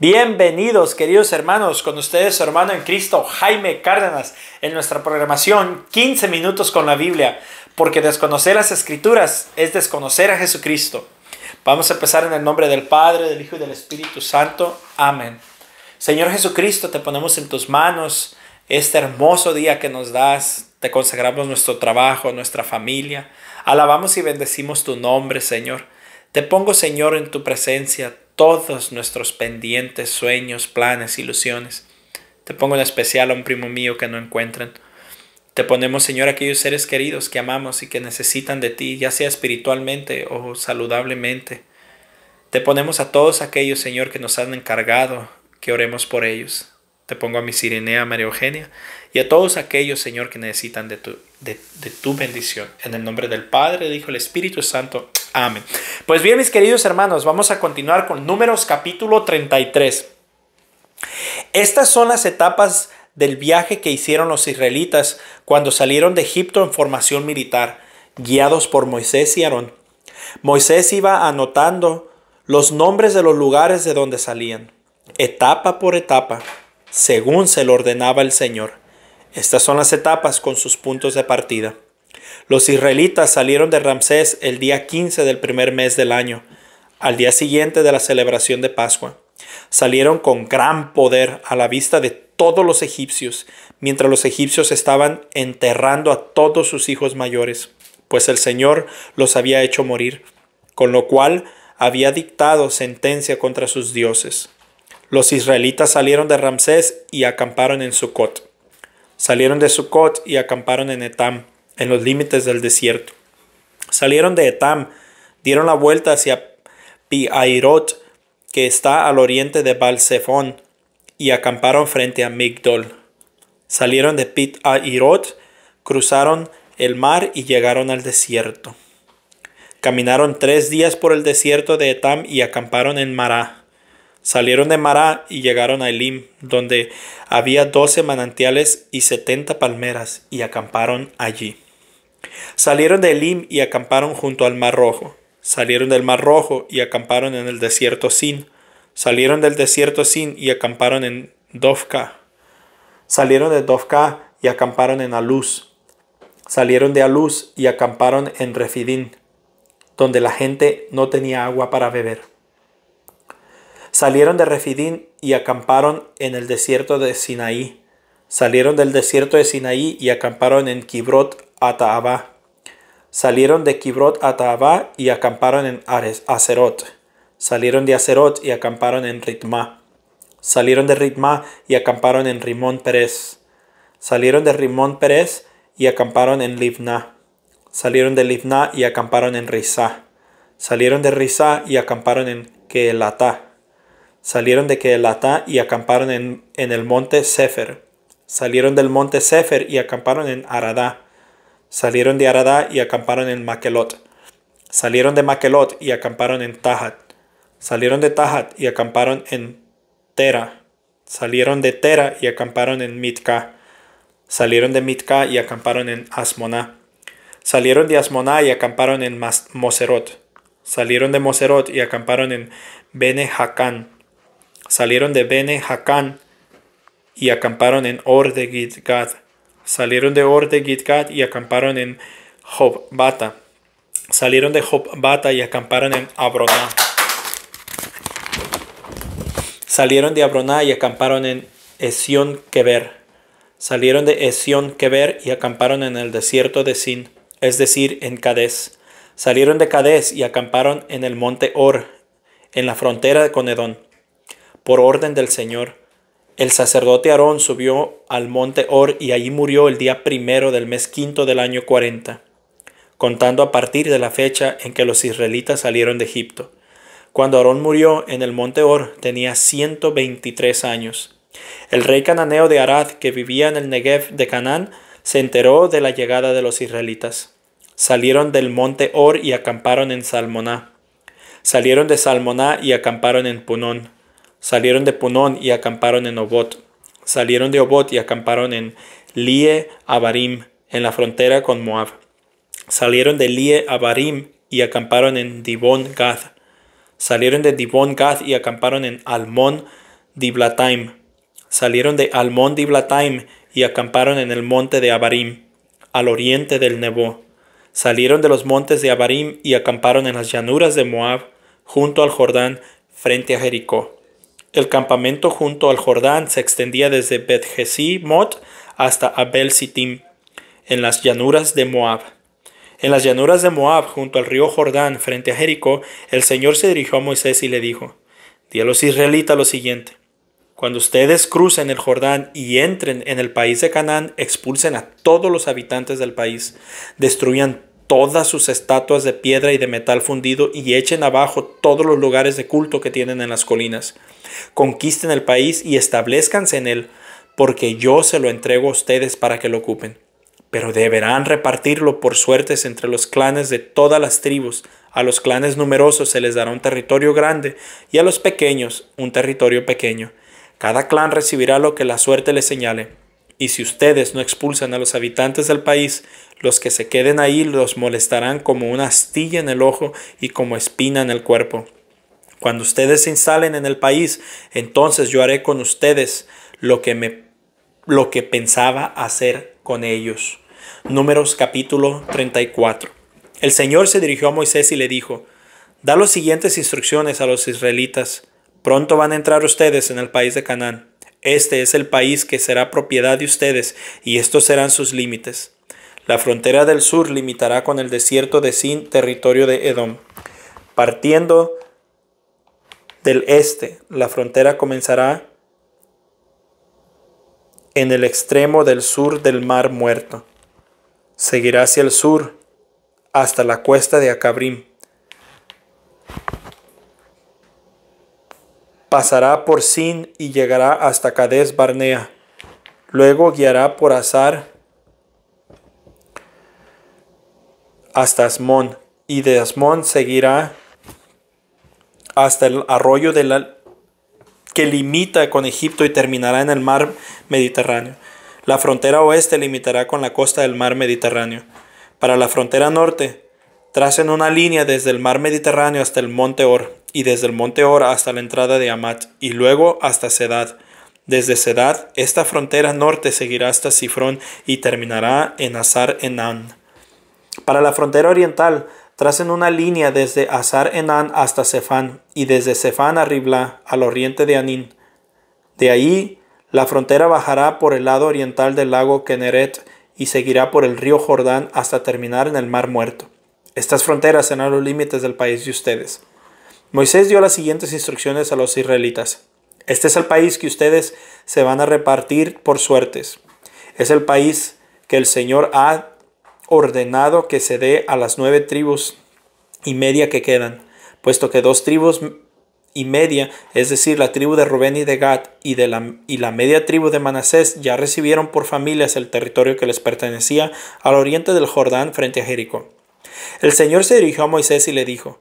Bienvenidos queridos hermanos, con ustedes su hermano en Cristo, Jaime Cárdenas, en nuestra programación 15 minutos con la Biblia, porque desconocer las escrituras es desconocer a Jesucristo. Vamos a empezar en el nombre del Padre, del Hijo y del Espíritu Santo. Amén. Señor Jesucristo, te ponemos en tus manos este hermoso día que nos das, te consagramos nuestro trabajo, nuestra familia, alabamos y bendecimos tu nombre, Señor. Te pongo, Señor, en tu presencia todos nuestros pendientes, sueños, planes, ilusiones. Te pongo en especial a un primo mío que no encuentran. Te ponemos, Señor, aquellos seres queridos que amamos y que necesitan de ti, ya sea espiritualmente o saludablemente. Te ponemos a todos aquellos, Señor, que nos han encargado que oremos por ellos. Te pongo a mi Sirenea, María Eugenia, y a todos aquellos, Señor, que necesitan de tu, de, de tu bendición. En el nombre del Padre, del Hijo, del Espíritu Santo. Amén. Pues bien, mis queridos hermanos, vamos a continuar con Números capítulo 33. Estas son las etapas del viaje que hicieron los israelitas cuando salieron de Egipto en formación militar, guiados por Moisés y Aarón. Moisés iba anotando los nombres de los lugares de donde salían, etapa por etapa según se lo ordenaba el Señor. Estas son las etapas con sus puntos de partida. Los israelitas salieron de Ramsés el día 15 del primer mes del año, al día siguiente de la celebración de Pascua. Salieron con gran poder a la vista de todos los egipcios, mientras los egipcios estaban enterrando a todos sus hijos mayores, pues el Señor los había hecho morir, con lo cual había dictado sentencia contra sus dioses. Los israelitas salieron de Ramsés y acamparon en Sucot. Salieron de Sucot y acamparon en Etam, en los límites del desierto. Salieron de Etam, dieron la vuelta hacia Piairot, que está al oriente de Balsefón, y acamparon frente a Migdol. Salieron de Pi-Airot, cruzaron el mar y llegaron al desierto. Caminaron tres días por el desierto de Etam y acamparon en Mará. Salieron de Mará y llegaron a Elim, donde había doce manantiales y setenta palmeras, y acamparon allí. Salieron de Elim y acamparon junto al Mar Rojo. Salieron del Mar Rojo y acamparon en el desierto Sin. Salieron del desierto Sin y acamparon en Dovka. Salieron de Dovka y acamparon en Aluz. Salieron de Aluz y acamparon en Refidín, donde la gente no tenía agua para beber. Salieron de Refidín y acamparon en el desierto de Sinaí. Salieron del desierto de Sinaí y acamparon en Kibrot Ataabá. Salieron de Kibrot Ataabá y acamparon en Ares, Salieron de Azerot y acamparon en Ritma. Salieron de Ritma y acamparon en Rimón Pérez. Salieron de Rimón Pérez y acamparon en Livna. Salieron de Livna y acamparon en Rizá. Salieron de Rizá y acamparon en Keelatá. Salieron de kelatá y acamparon en, el monte Sefer. Salieron del monte Sefer y acamparon en Aradá. Salieron de Aradá y acamparon en Maquelot. Salieron de Maquelot y acamparon en Tahat. Salieron de Tahat y acamparon en Tera. Salieron de Tera y acamparon en Mitka. Salieron de Mitka y acamparon en Asmoná. Salieron de Asmoná y acamparon en Moserot. Salieron de Moserot y acamparon en Benehacán. Salieron de Bene hakán y acamparon en Or de Gidgad. Salieron de Or de Gidgad y acamparon en Jobbata. Salieron de Jobbata y acamparon en Abroná. Salieron de Abroná y acamparon en Esión Keber. Salieron de Esión Keber y acamparon en el desierto de Sin, es decir, en Cades. Salieron de Cades y acamparon en el monte Or, en la frontera con Edón orden del Señor. El sacerdote Aarón subió al monte Or y allí murió el día primero del mes quinto del año 40, contando a partir de la fecha en que los israelitas salieron de Egipto. Cuando Aarón murió en el monte Or tenía 123 años. El rey cananeo de Arad, que vivía en el Negev de Canaán, se enteró de la llegada de los israelitas. Salieron del monte Or y acamparon en Salmoná. Salieron de Salmoná y acamparon en Punón. Salieron de Punón y acamparon en Obot. Salieron de Obot y acamparon en Lie Abarim, en la frontera con Moab. Salieron de Lie Abarim y acamparon en Dibon Gad. Salieron de dibón Gad y acamparon en Almon Diblataim. Salieron de Almon Diblataim y acamparon en el monte de Abarim, al oriente del Nebo. Salieron de los montes de Abarim y acamparon en las llanuras de Moab, junto al Jordán, frente a Jericó. El campamento junto al Jordán se extendía desde bet Mot hasta Abel Sittim, en las llanuras de Moab. En las llanuras de Moab, junto al río Jordán, frente a Jericó, el Señor se dirigió a Moisés y le dijo, Di a los israelitas lo siguiente, cuando ustedes crucen el Jordán y entren en el país de Canaán, expulsen a todos los habitantes del país, destruyan todas sus estatuas de piedra y de metal fundido y echen abajo todos los lugares de culto que tienen en las colinas. Conquisten el país y establezcanse en él, porque yo se lo entrego a ustedes para que lo ocupen. Pero deberán repartirlo por suertes entre los clanes de todas las tribus. A los clanes numerosos se les dará un territorio grande y a los pequeños un territorio pequeño. Cada clan recibirá lo que la suerte le señale y si ustedes no expulsan a los habitantes del país, los que se queden ahí los molestarán como una astilla en el ojo y como espina en el cuerpo. Cuando ustedes se instalen en el país, entonces yo haré con ustedes lo que me lo que pensaba hacer con ellos. Números capítulo 34. El Señor se dirigió a Moisés y le dijo: Da las siguientes instrucciones a los israelitas. Pronto van a entrar ustedes en el país de Canaán. Este es el país que será propiedad de ustedes, y estos serán sus límites. La frontera del sur limitará con el desierto de Sin, territorio de Edom. Partiendo del este, la frontera comenzará en el extremo del sur del Mar Muerto. Seguirá hacia el sur hasta la cuesta de Acabrim pasará por Sin y llegará hasta Cades Barnea. Luego guiará por Azar hasta Asmón y de Asmón seguirá hasta el arroyo de que limita con Egipto y terminará en el mar Mediterráneo. La frontera oeste limitará con la costa del mar Mediterráneo. Para la frontera norte Tracen una línea desde el mar Mediterráneo hasta el monte Or, y desde el monte Or hasta la entrada de Amat, y luego hasta Sedad. Desde Sedad, esta frontera norte seguirá hasta Sifrón y terminará en Azar Enan. Para la frontera oriental, tracen una línea desde Azar Enan hasta Cefán, y desde Cefán a Ribla, al oriente de Anín. De ahí, la frontera bajará por el lado oriental del lago Keneret y seguirá por el río Jordán hasta terminar en el Mar Muerto. Estas fronteras serán los límites del país de ustedes. Moisés dio las siguientes instrucciones a los israelitas. Este es el país que ustedes se van a repartir por suertes. Es el país que el Señor ha ordenado que se dé a las nueve tribus y media que quedan, puesto que dos tribus y media, es decir, la tribu de Rubén y de Gad y, de y la media tribu de Manasés ya recibieron por familias el territorio que les pertenecía al oriente del Jordán frente a Jericó. El Señor se dirigió a Moisés y le dijo,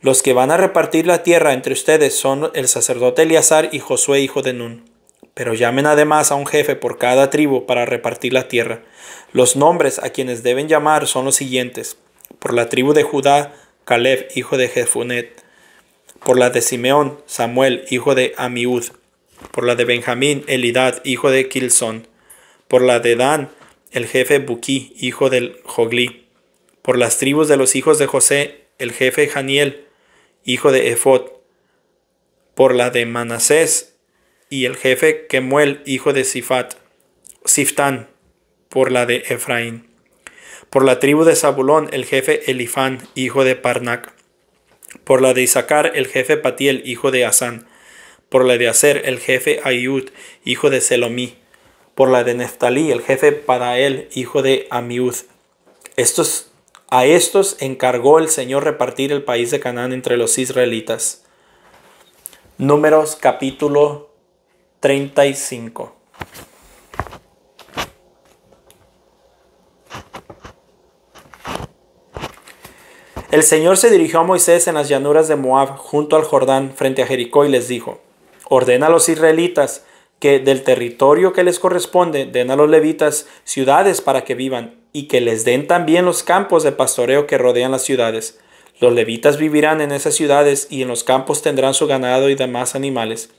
Los que van a repartir la tierra entre ustedes son el sacerdote Eleazar y Josué hijo de Nun. Pero llamen además a un jefe por cada tribu para repartir la tierra. Los nombres a quienes deben llamar son los siguientes. Por la tribu de Judá, Caleb, hijo de Jefunet. Por la de Simeón, Samuel, hijo de Amiud. Por la de Benjamín, Elidad, hijo de Kilsón. Por la de Dan, el jefe Buquí, hijo del Jogli. Por las tribus de los hijos de José, el jefe Janiel, hijo de Ephod. Por la de Manasés y el jefe Kemuel, hijo de Sifat. Siftán, por la de Efraín. Por la tribu de Zabulón, el jefe Elifán, hijo de Parnac. Por la de Isaacar, el jefe Patiel, hijo de Asán. Por la de Aser, el jefe Ayud, hijo de Selomí. Por la de Neftalí, el jefe Padael, hijo de Amiud. Estos a estos encargó el Señor repartir el país de Canaán entre los israelitas. Números capítulo 35. El Señor se dirigió a Moisés en las llanuras de Moab, junto al Jordán, frente a Jericó, y les dijo, Ordena a los israelitas que del territorio que les corresponde den a los levitas ciudades para que vivan y que les den también los campos de pastoreo que rodean las ciudades. Los levitas vivirán en esas ciudades y en los campos tendrán su ganado y demás animales.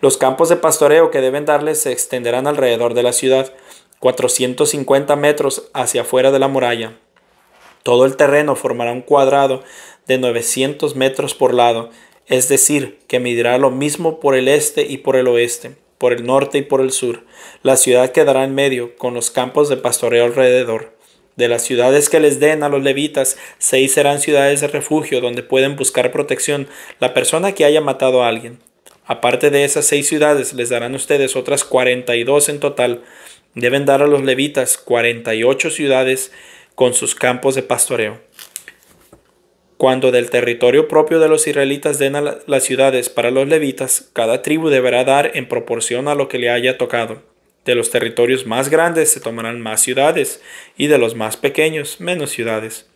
Los campos de pastoreo que deben darles se extenderán alrededor de la ciudad, 450 metros hacia afuera de la muralla. Todo el terreno formará un cuadrado de 900 metros por lado, es decir, que medirá lo mismo por el este y por el oeste por el norte y por el sur. La ciudad quedará en medio, con los campos de pastoreo alrededor. De las ciudades que les den a los levitas, seis serán ciudades de refugio donde pueden buscar protección la persona que haya matado a alguien. Aparte de esas seis ciudades, les darán ustedes otras 42 en total. Deben dar a los levitas 48 ciudades con sus campos de pastoreo. Cuando del territorio propio de los israelitas den las ciudades para los levitas, cada tribu deberá dar en proporción a lo que le haya tocado. De los territorios más grandes se tomarán más ciudades, y de los más pequeños menos ciudades.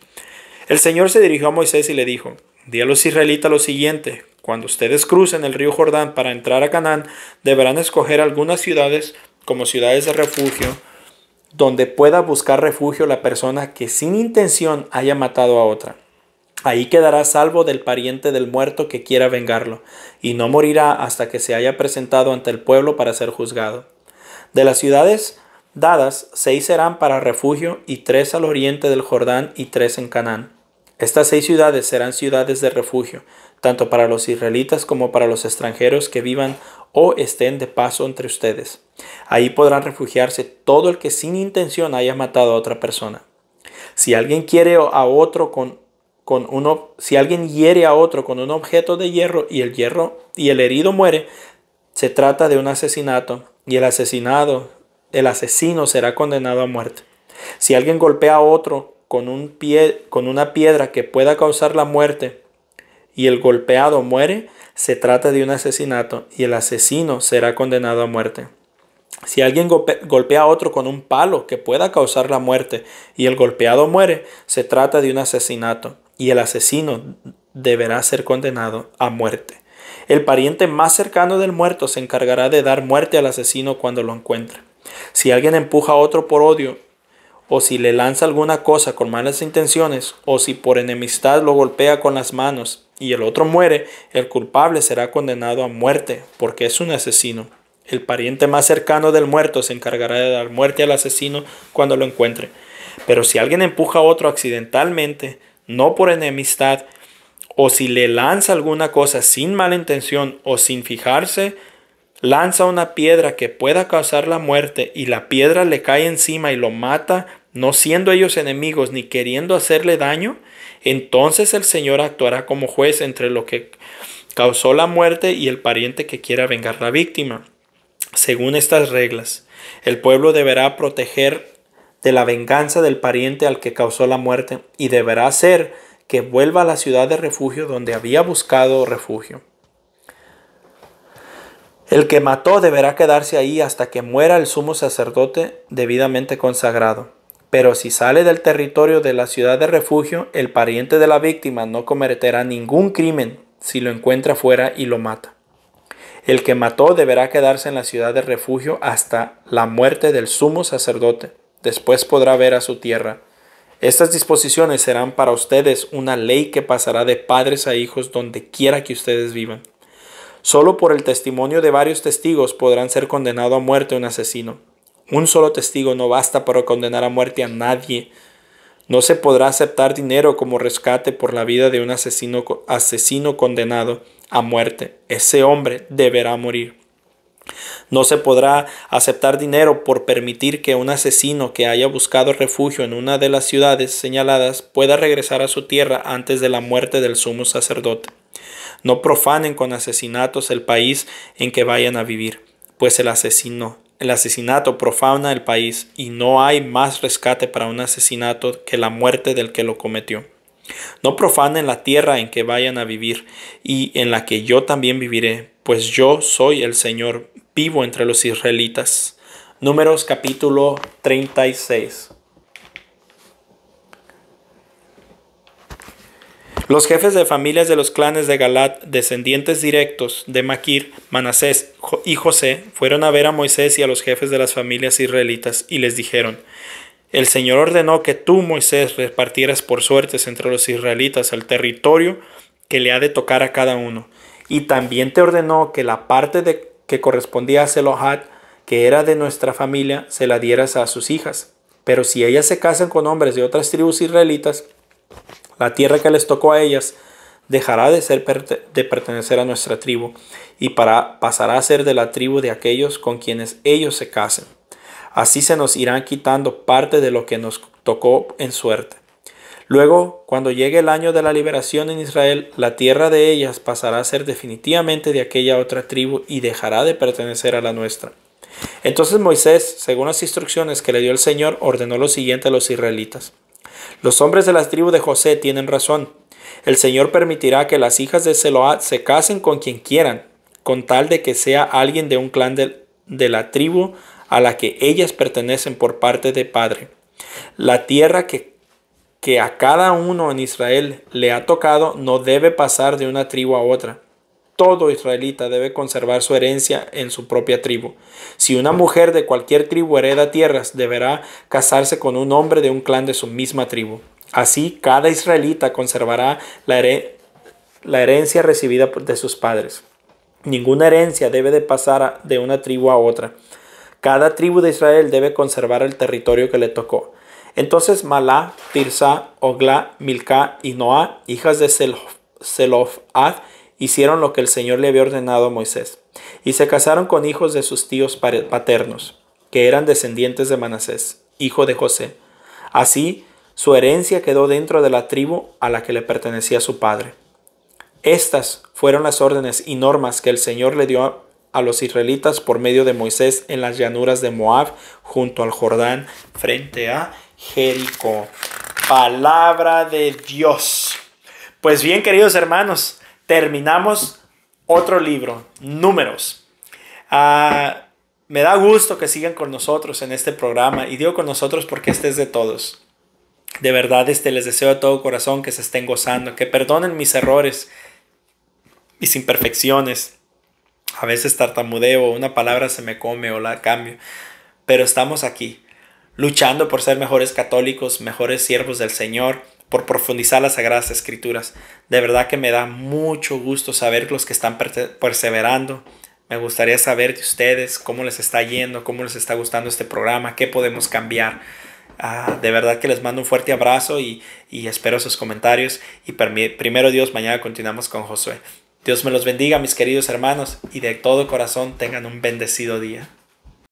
El Señor se dirigió a Moisés y le dijo, Di a los israelitas lo siguiente, cuando ustedes crucen el río Jordán para entrar a Canaán, deberán escoger algunas ciudades como ciudades de refugio, donde pueda buscar refugio la persona que sin intención haya matado a otra. Ahí quedará salvo del pariente del muerto que quiera vengarlo, y no morirá hasta que se haya presentado ante el pueblo para ser juzgado. De las ciudades dadas, seis serán para refugio, y tres al oriente del Jordán y tres en Canaán. Estas seis ciudades serán ciudades de refugio, tanto para los israelitas como para los extranjeros que vivan o estén de paso entre ustedes. Ahí podrán refugiarse todo el que sin intención haya matado a otra persona. Si alguien quiere a otro con con uno, si alguien hiere a otro con un objeto de hierro y el hierro y el herido muere, se trata de un asesinato y el asesinado, el asesino será condenado a muerte. Si alguien golpea a otro con, un pie, con una piedra que pueda causar la muerte y el golpeado muere, se trata de un asesinato y el asesino será condenado a muerte. Si alguien golpea a otro con un palo que pueda causar la muerte y el golpeado muere, se trata de un asesinato y el asesino deberá ser condenado a muerte. El pariente más cercano del muerto se encargará de dar muerte al asesino cuando lo encuentre. Si alguien empuja a otro por odio, o si le lanza alguna cosa con malas intenciones, o si por enemistad lo golpea con las manos y el otro muere, el culpable será condenado a muerte porque es un asesino. El pariente más cercano del muerto se encargará de dar muerte al asesino cuando lo encuentre. Pero si alguien empuja a otro accidentalmente, no por enemistad, o si le lanza alguna cosa sin mala intención o sin fijarse, lanza una piedra que pueda causar la muerte y la piedra le cae encima y lo mata, no siendo ellos enemigos ni queriendo hacerle daño, entonces el Señor actuará como juez entre lo que causó la muerte y el pariente que quiera vengar la víctima. Según estas reglas, el pueblo deberá proteger de la venganza del pariente al que causó la muerte, y deberá ser que vuelva a la ciudad de refugio donde había buscado refugio. El que mató deberá quedarse ahí hasta que muera el sumo sacerdote debidamente consagrado. Pero si sale del territorio de la ciudad de refugio, el pariente de la víctima no cometerá ningún crimen si lo encuentra fuera y lo mata. El que mató deberá quedarse en la ciudad de refugio hasta la muerte del sumo sacerdote Después podrá ver a su tierra. Estas disposiciones serán para ustedes una ley que pasará de padres a hijos donde quiera que ustedes vivan. Solo por el testimonio de varios testigos podrán ser condenado a muerte un asesino. Un solo testigo no basta para condenar a muerte a nadie. No se podrá aceptar dinero como rescate por la vida de un asesino, asesino condenado a muerte. Ese hombre deberá morir. No se podrá aceptar dinero por permitir que un asesino que haya buscado refugio en una de las ciudades señaladas pueda regresar a su tierra antes de la muerte del sumo sacerdote. No profanen con asesinatos el país en que vayan a vivir, pues el asesino, el asesinato profana el país y no hay más rescate para un asesinato que la muerte del que lo cometió. No profanen la tierra en que vayan a vivir y en la que yo también viviré, pues yo soy el Señor, vivo entre los israelitas. Números capítulo 36. Los jefes de familias de los clanes de Galat, descendientes directos de Maquir, Manasés y José, fueron a ver a Moisés y a los jefes de las familias israelitas y les dijeron, el Señor ordenó que tú, Moisés, repartieras por suertes entre los israelitas el territorio que le ha de tocar a cada uno. Y también te ordenó que la parte de, que correspondía a Zelohat, que era de nuestra familia, se la dieras a sus hijas. Pero si ellas se casan con hombres de otras tribus israelitas, la tierra que les tocó a ellas dejará de, ser de pertenecer a nuestra tribu y pasará a ser de la tribu de aquellos con quienes ellos se casen. Así se nos irán quitando parte de lo que nos tocó en suerte. Luego, cuando llegue el año de la liberación en Israel, la tierra de ellas pasará a ser definitivamente de aquella otra tribu y dejará de pertenecer a la nuestra. Entonces Moisés, según las instrucciones que le dio el Señor, ordenó lo siguiente a los israelitas. Los hombres de las tribus de José tienen razón. El Señor permitirá que las hijas de Zeload se casen con quien quieran, con tal de que sea alguien de un clan de la tribu a la que ellas pertenecen por parte de padre. La tierra que que a cada uno en Israel le ha tocado no debe pasar de una tribu a otra. Todo israelita debe conservar su herencia en su propia tribu. Si una mujer de cualquier tribu hereda tierras, deberá casarse con un hombre de un clan de su misma tribu. Así cada israelita conservará la, herencia recibida de sus padres. Ninguna herencia debe de pasar de una tribu a otra. Cada tribu de Israel debe conservar el territorio que le tocó. Entonces Malá, Tirsa, Ogla, Milca y Noá, hijas de Selofad, hicieron lo que el Señor le había ordenado a Moisés. Y se casaron con hijos de sus tíos paternos, que eran descendientes de Manasés, hijo de José. Así, su herencia quedó dentro de la tribu a la que le pertenecía su padre. Estas fueron las órdenes y normas que el Señor le dio a los israelitas por medio de Moisés en las llanuras de Moab, junto al Jordán, frente a Jerico Palabra de Dios. Pues bien, queridos hermanos, terminamos otro libro, Números. Ah, me da gusto que sigan con nosotros en este programa y digo con nosotros porque este es de todos. De verdad, este les deseo de todo corazón que se estén gozando, que perdonen mis errores, mis imperfecciones. A veces tartamudeo, una palabra se me come o la cambio, pero estamos aquí luchando por ser mejores católicos, mejores siervos del Señor, por profundizar las Sagradas Escrituras. De verdad que me da mucho gusto saber los que están perseverando. Me gustaría saber de ustedes cómo les está yendo, cómo les está gustando este programa, qué podemos cambiar. Ah, de verdad que les mando un fuerte abrazo y, y espero sus comentarios. Y primero Dios, mañana continuamos con Josué. Dios me los bendiga, mis queridos hermanos, y de todo corazón tengan un bendecido día.